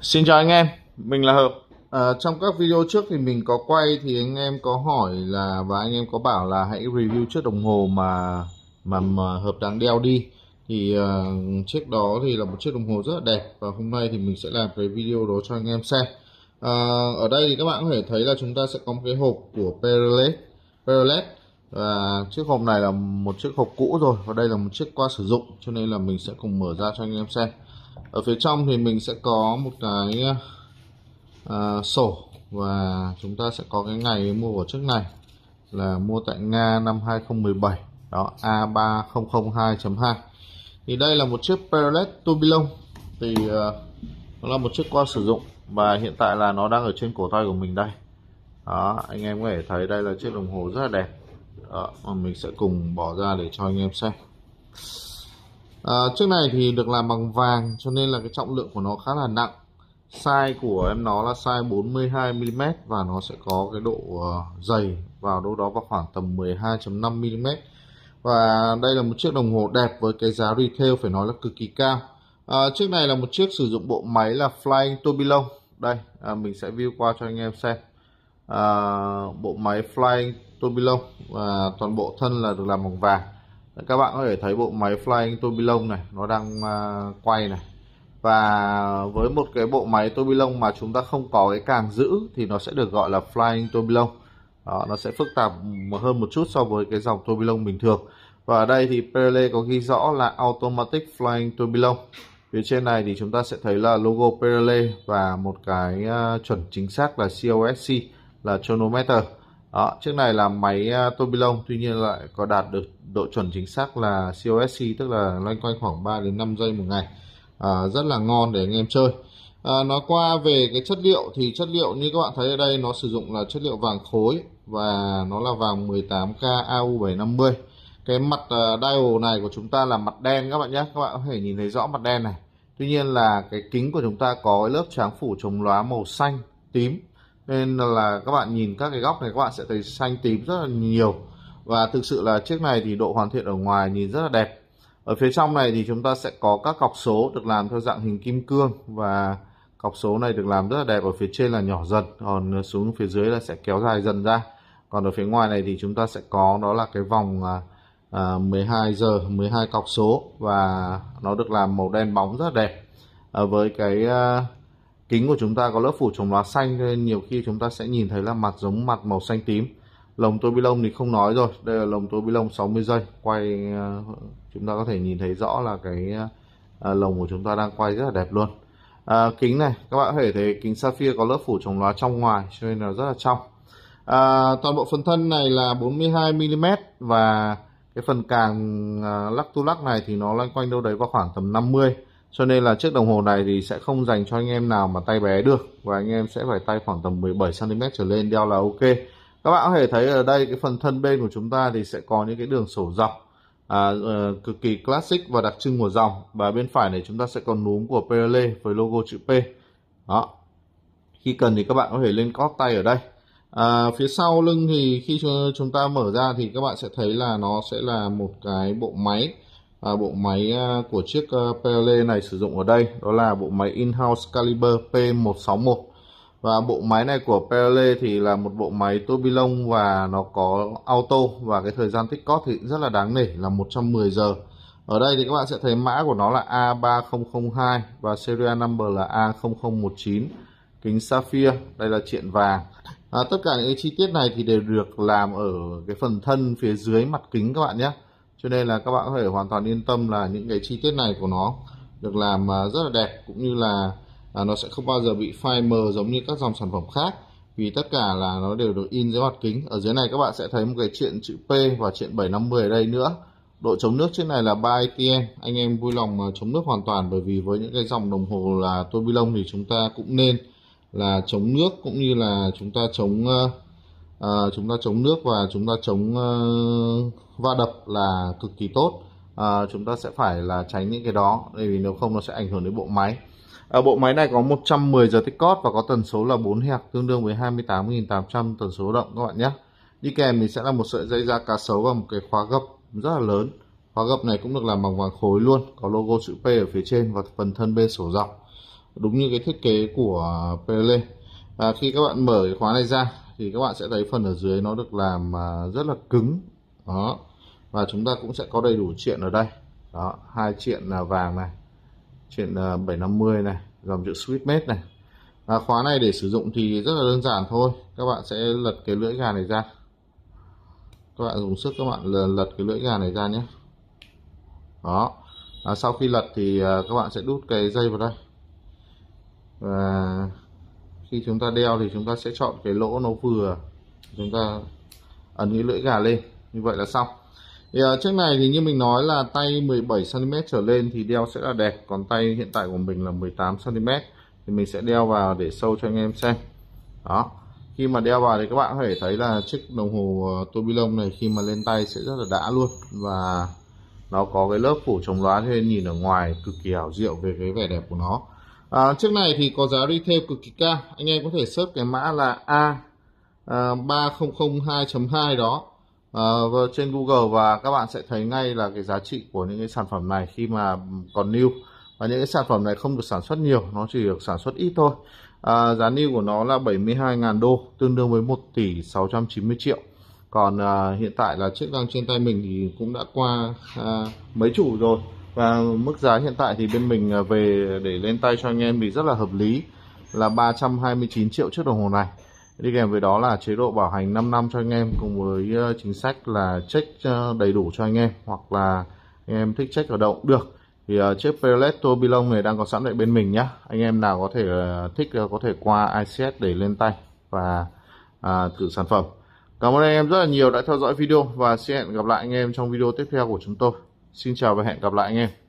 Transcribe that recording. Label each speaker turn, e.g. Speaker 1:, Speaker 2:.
Speaker 1: Xin chào anh em, mình là Hợp. À, trong các video trước thì mình có quay thì anh em có hỏi là và anh em có bảo là hãy review chiếc đồng hồ mà mà, mà Hợp đang đeo đi. Thì uh, chiếc đó thì là một chiếc đồng hồ rất là đẹp và hôm nay thì mình sẽ làm cái video đó cho anh em xem. À, ở đây thì các bạn có thể thấy là chúng ta sẽ có một cái hộp của Perelet. Perelet và chiếc hộp này là một chiếc hộp cũ rồi và đây là một chiếc qua sử dụng cho nên là mình sẽ cùng mở ra cho anh em xem ở phía trong thì mình sẽ có một cái uh, sổ và chúng ta sẽ có cái ngày mua của chiếc này là mua tại Nga năm 2017 đó A3002.2 thì đây là một chiếc Perlet Tubilon thì uh, nó là một chiếc qua sử dụng và hiện tại là nó đang ở trên cổ tay của mình đây đó anh em có thể thấy đây là chiếc đồng hồ rất là đẹp đó, mà mình sẽ cùng bỏ ra để cho anh em xem à, ờ, chiếc này thì được làm bằng vàng cho nên là cái trọng lượng của nó khá là nặng size của em nó là size 42 mm và nó sẽ có cái độ ờ, dày vào đâu đó vào khoảng tầm 12.5 mm và đây là một chiếc đồng hồ đẹp với cái giá retail phải nói là cực kỳ cao à, chiếc này là một chiếc sử dụng bộ máy là Flying Tobilo đây à, mình sẽ view qua cho anh em xem à, bộ máy Flying Tobilo và toàn bộ thân là được làm bằng vàng các bạn có thể thấy bộ máy flying tourbillon này nó đang à, quay này và với một cái bộ máy tourbillon mà chúng ta không có cái càng giữ thì nó sẽ được gọi là flying tourbillon đó, nó sẽ phức tạp hơn một chút so với cái dòng tourbillon bình thường và ở đây thì Pirelli có ghi rõ là automatic flying tourbillon phía trên này thì chúng ta sẽ thấy là logo Pirelli và một cái à, chuẩn chính xác là COSC là chronometer đó, chiếc này là máy à, Tobylon tuy nhiên lại có đạt được độ chuẩn chính xác là COSC tức là loanh quanh khoảng 3 đến 5 giây một ngày. À, rất là ngon để anh em chơi. À, nói qua về cái chất liệu thì chất liệu như các bạn thấy ở đây nó sử dụng là chất liệu vàng khối và nó là vàng 18K AU750. Cái mặt uh, dial này của chúng ta là mặt đen các bạn nhé. Các bạn có thể nhìn thấy rõ mặt đen này. Tuy nhiên là cái kính của chúng ta có lớp tráng phủ chống lóa màu xanh tím nên là các bạn nhìn các cái góc này các bạn sẽ thấy xanh tím rất là nhiều và thực sự là chiếc này thì độ hoàn thiện ở ngoài nhìn rất là đẹp ở phía trong này thì chúng ta sẽ có các cọc số được làm theo dạng hình kim cương và cọc số này được làm rất là đẹp ở phía trên là nhỏ dần còn xuống phía dưới là sẽ kéo dài dần ra còn ở phía ngoài này thì chúng ta sẽ có đó là cái vòng 12 à, à, giờ 12 cọc số và nó được làm màu đen bóng rất là đẹp ờ, với cái à, kính của chúng ta có lớp phủ chống lá xanh nên nhiều khi chúng ta sẽ nhìn thấy là mặt giống mặt màu xanh tím lồng tô bi lông thì không nói rồi đây là lồng tô bi lông 60 giây quay ờ, chúng ta có thể nhìn thấy rõ là cái ờ, lồng của chúng ta đang quay rất là đẹp luôn à, kính này các bạn có thể thấy kính sapphire có lớp phủ chống lóa trong ngoài cho nên là rất là trong à, toàn bộ phần thân này là 42 mm và cái phần càng lắc tu lắc này thì nó loanh quanh đâu đấy vào khoảng tầm 50 cho nên là chiếc đồng hồ này thì sẽ không dành cho anh em nào mà tay bé được và anh em sẽ phải tay khoảng tầm 17 cm trở lên đeo là ok các bạn có thể thấy ở đây cái phần thân bên của chúng ta thì sẽ có những cái đường sổ dọc à, ờ, cực kỳ classic và đặc trưng của dòng và bên phải này chúng ta sẽ còn núm của Pirelli với logo chữ P đó khi cần thì các bạn có thể lên cóp tay ở đây à, phía sau lưng thì khi chúng ta mở ra thì các bạn sẽ thấy là nó sẽ là một cái bộ máy à, bộ máy ờ, của chiếc ờ, PLE này sử dụng ở đây đó là bộ máy in-house caliber P161 và bộ máy này của PLE thì là một bộ máy tourbillon và nó có auto và cái thời gian tích cót thì rất là đáng nể là 110 giờ ở đây thì các bạn sẽ thấy mã của nó là A3002 và serial number là A0019 kính sapphire đây là chuyện vàng à, tất cả những chi tiết này thì đều được làm ở cái phần thân phía dưới mặt kính các bạn nhé cho nên là các bạn có thể hoàn toàn yên tâm là những cái chi tiết này của nó được làm à, rất là đẹp cũng như là à, nó sẽ không bao giờ bị phai mờ giống như các dòng sản phẩm khác vì tất cả là nó đều được in dưới mặt kính ở dưới này các bạn sẽ thấy một cái chuyện chữ P và chuyện 750 ở đây nữa độ chống nước trên này là 3 ATM anh em vui lòng à, chống nước hoàn toàn bởi vì với những cái dòng đồng hồ là tô bi lông thì chúng ta cũng nên là chống nước cũng như là chúng ta chống à, chúng ta chống nước và chúng ta chống uh, va đập là cực kỳ tốt à, chúng ta sẽ phải là tránh những cái đó bởi vì nếu không nó sẽ ảnh hưởng đến bộ máy à, bộ máy này có 110 giờ tích cót và có tần số là 4 hẹp tương đương với 28.800 tần số động các bạn nhé đi kèm thì sẽ là một sợi dây da cá sấu và một cái khóa gấp rất là lớn khóa gấp này cũng được làm bằng vàng khối luôn có logo chữ P ở phía trên và phần thân bên sổ dọc đúng như cái thiết kế của PL và khi các bạn mở cái khóa này ra thì các bạn sẽ thấy phần ở dưới nó được làm à, rất là cứng đó và chúng ta cũng sẽ có đầy đủ chuyện ở đây đó hai chuyện là vàng này chuyện 750 à, này dòng chữ Swissmade này và khóa này để sử dụng thì rất là đơn giản thôi các bạn sẽ lật cái lưỡi gà này ra các bạn dùng sức các bạn lật cái lưỡi gà này ra nhé đó à, sau khi lật thì à, các bạn sẽ đút cái dây vào đây và khi chúng ta đeo thì chúng ta sẽ chọn cái lỗ nó vừa chúng ta ấn cái lưỡi gà lên như vậy là xong thì ở ờ, chiếc này thì như mình nói là tay 17 cm trở lên thì đeo sẽ là đẹp còn tay hiện tại của mình là 18 cm thì mình sẽ đeo vào để sâu cho anh em xem đó khi mà đeo vào thì các bạn có thể thấy là chiếc đồng hồ ờ, tobillon này khi mà lên tay sẽ rất là đã luôn và nó có cái lớp phủ chống loá nên nhìn ở ngoài cực kỳ ảo diệu về cái vẻ đẹp của nó À, chiếc này thì có giá retail cực kỳ cao. Anh em có thể search cái mã là A à, 3002.2 đó à, trên Google và các bạn sẽ thấy ngay là cái giá trị của những cái sản phẩm này khi mà còn new và những cái sản phẩm này không được sản xuất nhiều nó chỉ được sản xuất ít thôi à, giá new của nó là 72.000 đô tương đương với 1 tỷ 690 triệu còn à, hiện tại là chiếc đang trên tay mình thì cũng đã qua à, mấy chủ rồi và mức giá hiện tại thì bên mình à, về để lên tay cho anh em thì rất là hợp lý là 329 triệu chiếc đồng hồ này đi kèm với đó là chế độ bảo hành 5 năm cho anh em cùng với à, chính sách là check à, đầy đủ cho anh em hoặc là anh em thích check ở động được thì uh, chiếc Pellet Tourbillon này đang có sẵn tại bên mình nhá anh em nào có thể thích có thể qua ICS để lên tay và uh, thử sản phẩm cảm ơn anh em rất là nhiều đã theo dõi video và xin hẹn gặp lại anh em trong video tiếp theo của chúng tôi Xin chào và hẹn gặp lại anh em